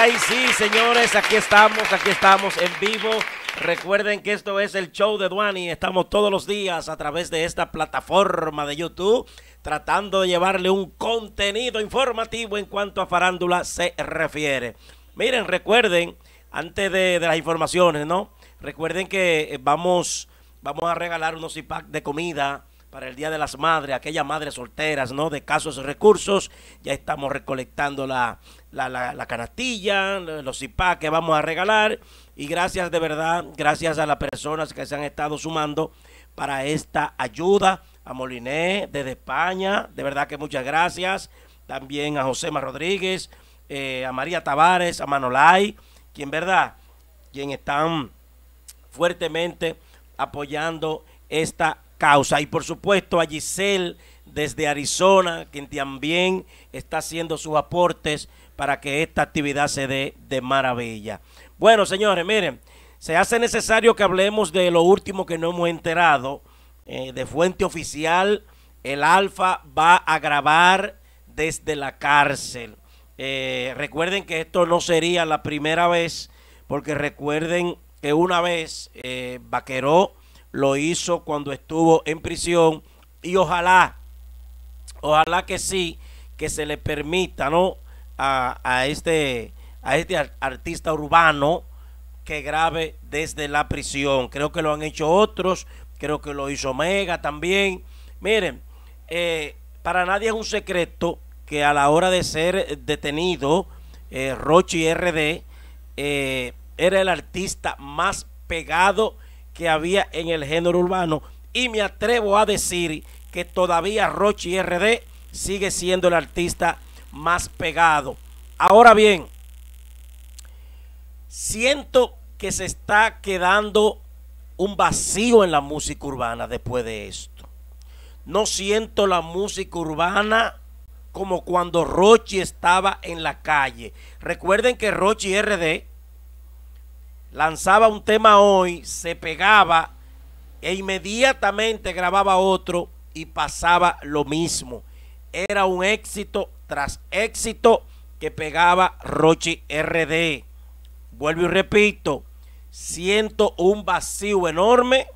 ahí sí, señores, aquí estamos, aquí estamos en vivo. Recuerden que esto es el show de Duani. Estamos todos los días a través de esta plataforma de YouTube tratando de llevarle un contenido informativo en cuanto a farándula se refiere. Miren, recuerden, antes de, las informaciones, ¿no? Recuerden que eh, vamos, vamos a regalar unos IPAC de comida para el Día de las Madres, aquellas madres solteras, ¿no? De casos recursos, ya estamos recolectando la, canastilla, los ipa que vamos a regalar y gracias de verdad, gracias a las personas que se han estado sumando para esta ayuda, a Moliné desde España, de verdad que muchas gracias, también a Josema Rodríguez, eh, a María Tavares, a Manolay, quien verdad, quien están fuertemente apoyando esta causa. Y por supuesto a Giselle desde Arizona, quien también está haciendo sus aportes para que esta actividad se dé de maravilla. Bueno, señores, miren, se hace necesario que hablemos de lo último que no hemos enterado eh, de fuente oficial. El Alfa va a grabar desde la cárcel. Eh, recuerden que esto no sería la primera vez, porque recuerden que una vez eh, Vaqueró lo hizo cuando estuvo en prisión y ojalá, ojalá que sí, que se le permita ¿no? a, este, a este artista urbano que grabe desde la prisión. Creo que lo han hecho otros, creo que lo hizo Mega también. Miren, eh, para nadie es un secreto que a la hora de ser detenido, eh, Rochi RD eh, era el artista más pegado que había en el género urbano. Y me atrevo a decir que todavía Rochi RD sigue siendo el artista más pegado. Ahora bien, siento que se está quedando un vacío en la música urbana después de esto. No siento la música urbana como cuando Rochi estaba en la calle. Recuerden que Rochi RD lanzaba un tema hoy, se pegaba e inmediatamente grababa otro y pasaba lo mismo. Era un éxito tras éxito que pegaba Rochi RD. Vuelvo y repito, siento un vacío enorme.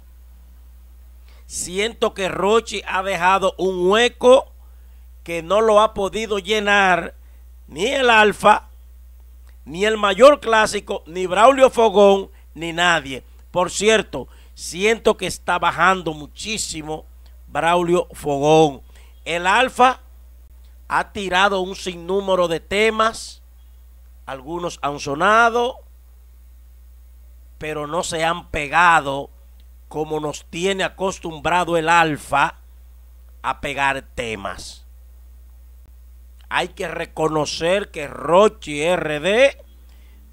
Siento que Rochi ha dejado un hueco que no lo ha podido llenar ni el Alfa ni el mayor clásico, ni Braulio Fogón, ni nadie. Por cierto, siento que está bajando muchísimo Braulio Fogón. El Alfa ha tirado un sinnúmero de temas, algunos han sonado, pero no se han pegado como nos tiene acostumbrado el Alfa a pegar temas hay que reconocer que Rochi RD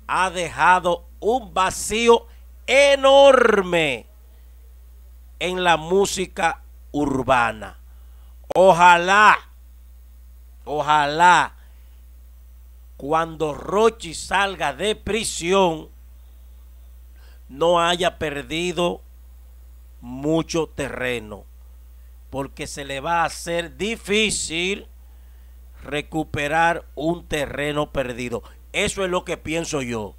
ha dejado un vacío enorme en la música urbana. Ojalá, ojalá, cuando Rochi salga de prisión, no haya perdido mucho terreno, porque se le va a hacer difícil recuperar un terreno perdido. Eso es lo que pienso yo.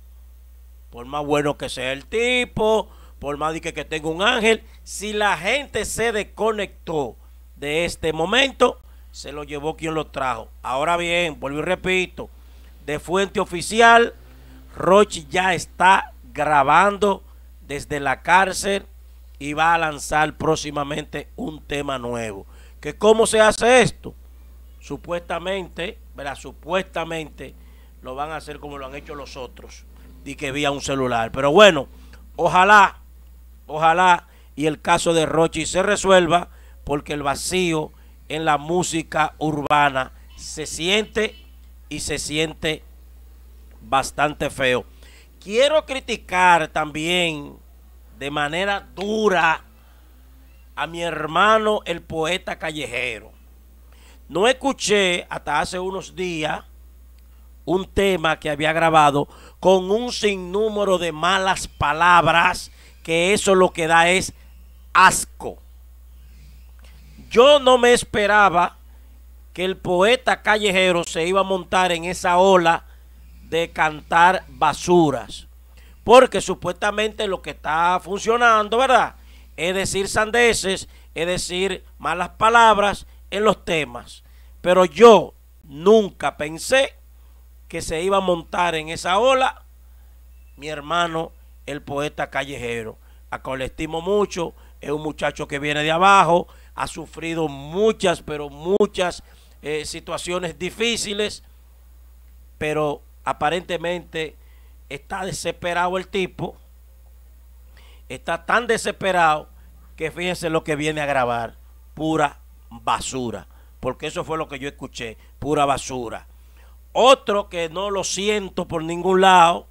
Por más bueno que sea el tipo, por más que, tenga un ángel, si la gente se desconectó de este momento, se lo llevó quien lo trajo. Ahora bien, vuelvo y repito, de fuente oficial, Roche ya está grabando desde la cárcel y va a lanzar próximamente un tema nuevo. ¿Que ¿Cómo se hace esto? supuestamente, ¿verdad? Supuestamente lo van a hacer como lo han hecho los otros, y que vía un celular. Pero bueno, ojalá, ojalá y el caso de Rochi se resuelva, porque el vacío en la música urbana se siente y se siente bastante feo. Quiero criticar también de manera dura a mi hermano el poeta callejero. No escuché hasta hace unos días un tema que había grabado con un sinnúmero de malas palabras que eso lo que da es asco. Yo no me esperaba que el poeta callejero se iba a montar en esa ola de cantar basuras. Porque supuestamente lo que está funcionando, ¿verdad? Es decir sandeces, es decir malas palabras, en los temas, pero yo nunca pensé que se iba a montar en esa ola mi hermano, el poeta callejero, a cual le estimo mucho, es un muchacho que viene de abajo, ha sufrido muchas, pero muchas eh, situaciones difíciles, pero aparentemente está desesperado el tipo, está tan desesperado que fíjense lo que viene a grabar, pura basura, porque eso fue lo que yo escuché, pura basura. Otro que no lo siento por ningún lado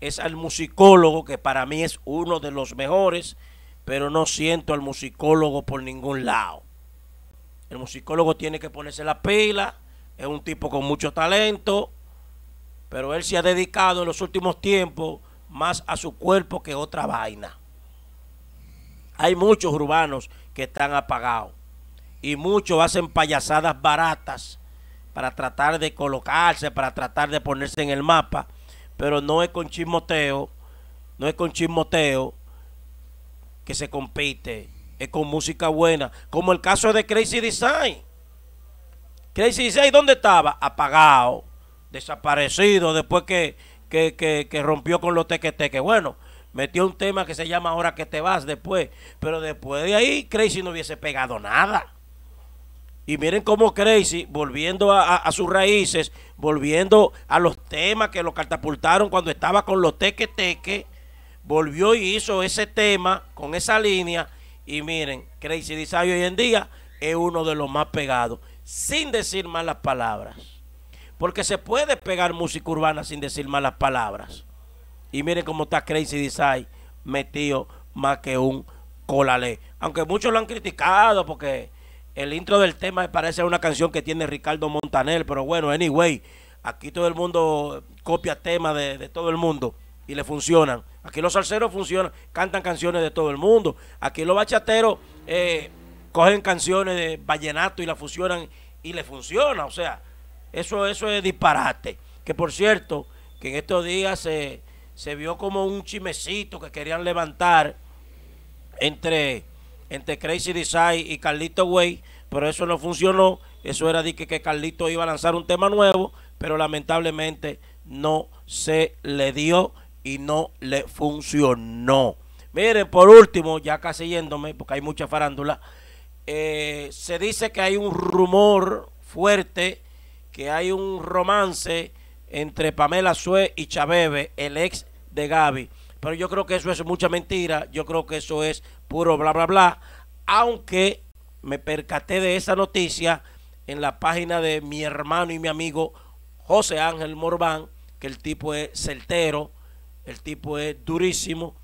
es al musicólogo, que para mí es uno de los mejores, pero no siento al musicólogo por ningún lado. El musicólogo tiene que ponerse la pila, es un tipo con mucho talento, pero él se ha dedicado en los últimos tiempos más a su cuerpo que otra vaina. Hay muchos urbanos que están apagados y muchos hacen payasadas baratas para tratar de colocarse, para tratar de ponerse en el mapa, pero no es con chismoteo, no es con chismoteo que se compite, es con música buena, como el caso de Crazy Design. Crazy Design, ¿dónde estaba? Apagado, desaparecido después que, rompió con los tequeteques. Bueno, metió un tema que se llama Ahora que te vas después, pero después de ahí Crazy no hubiese pegado nada. Y miren cómo Crazy, volviendo a, sus raíces, volviendo a los temas que lo catapultaron cuando estaba con los teque teque, volvió y hizo ese tema con esa línea. Y miren, Crazy Design hoy en día es uno de los más pegados, sin decir malas palabras. Porque se puede pegar música urbana sin decir malas palabras. Y miren cómo está Crazy Design metido más que un colalé. Aunque muchos lo han criticado porque el intro del tema parece una canción que tiene Ricardo Montaner, pero bueno, anyway, aquí todo el mundo copia temas de, todo el mundo y le funcionan. Aquí los salseros funcionan, cantan canciones de todo el mundo. Aquí los bachateros eh, cogen canciones de vallenato y la fusionan y le funciona. O sea, eso, eso es disparate. Que por cierto, que en estos días se, se vio como un chimecito que querían levantar entre entre Crazy Design y Carlito Way, pero eso no funcionó. Eso era de que, Carlito iba a lanzar un tema nuevo, pero lamentablemente no se le dio y no le funcionó. Miren, por último, ya casi yéndome, porque hay mucha farándula, eh, se dice que hay un rumor fuerte, que hay un romance entre Pamela Sue y Chabebe, el ex de Gaby. Pero yo creo que eso es mucha mentira, yo creo que eso es puro bla, bla, bla. Aunque me percaté de esa noticia en la página de mi hermano y mi amigo José Ángel Morván, que el tipo es certero, el tipo es durísimo,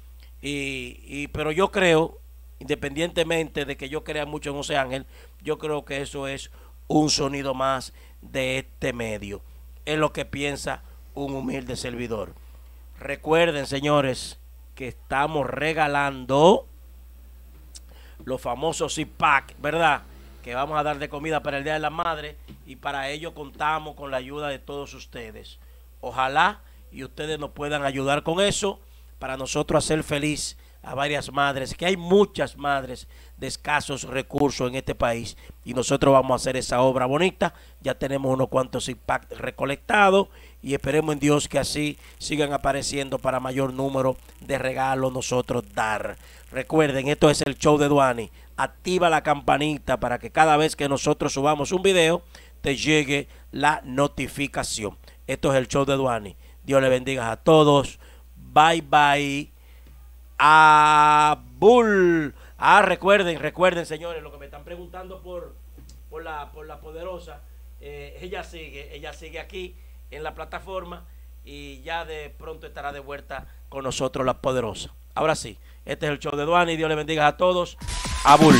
y, y, pero yo creo, independientemente de que yo crea mucho en José Ángel, yo creo que eso es un sonido más de este medio. Es lo que piensa un humilde servidor. Recuerden, señores, que estamos regalando los famosos SIPAC, ¿verdad? Que vamos a dar de comida para el Día de la Madre y para ello contamos con la ayuda de todos ustedes. Ojalá y ustedes nos puedan ayudar con eso para nosotros hacer feliz a varias madres, que hay muchas madres de escasos recursos en este país y nosotros vamos a hacer esa obra bonita. Ya tenemos unos cuantos impactos recolectados y esperemos en Dios que así sigan apareciendo para mayor número de regalos nosotros dar. Recuerden, esto es el show de Duani. Activa la campanita para que cada vez que nosotros subamos un video te llegue la notificación. Esto es el show de Duani. Dios le bendiga a todos. Bye bye. Bull. Ah, recuerden, recuerden, señores, lo que me están preguntando por, la, por la poderosa. Eh, ella sigue, ella sigue aquí en la plataforma y ya de pronto estará de vuelta con nosotros la poderosa. Ahora sí, este es el show de Duani. Dios le bendiga a todos. Abul.